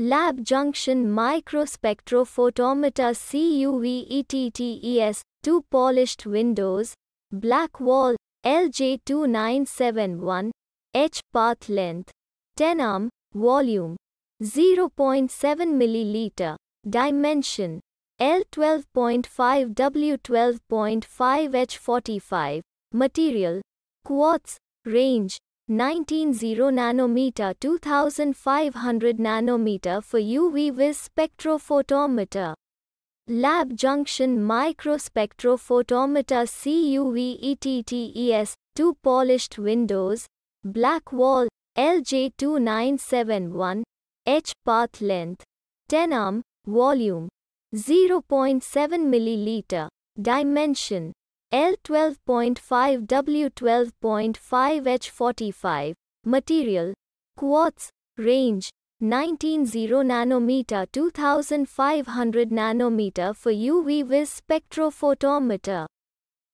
Lab Junction Microspectrophotometer CUVETTES, 2 polished windows, black wall, LJ2971, H path length, 10 arm, volume, 0.7 milliliter, dimension, L12.5 W12.5 H45, material, quartz, range, 190 nanometer 2500 nanometer for UV vis spectrophotometer lab junction microspectrophotometer CUVETTES 2 polished windows black wall LJ2971 H path length 10 arm volume 0.7 milliliter dimension L12.5 W12.5 H45 Material Quartz Range 1900 nanometer 2500 nanometer for UV vis spectrophotometer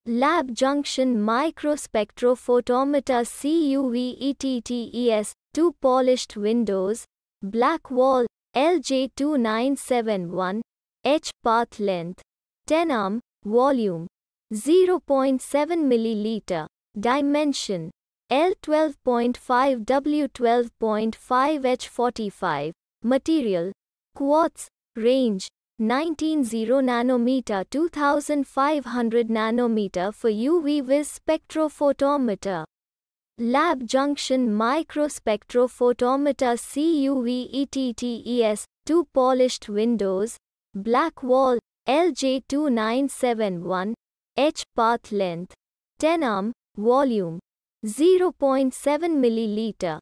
Lab junction microspectrophotometer CUV ETTES 2 polished windows black wall LJ2971 H path length 10 arm volume 0.7 milliliter. Dimension L12.5 W12.5 H45. Material Quartz. Range 190 nanometer 2500 nanometer for UV vis spectrophotometer. Lab junction microspectrophotometer CUV ETTES 2 polished windows, black wall LJ2971 H path length 10 arm volume 0.7 milliliter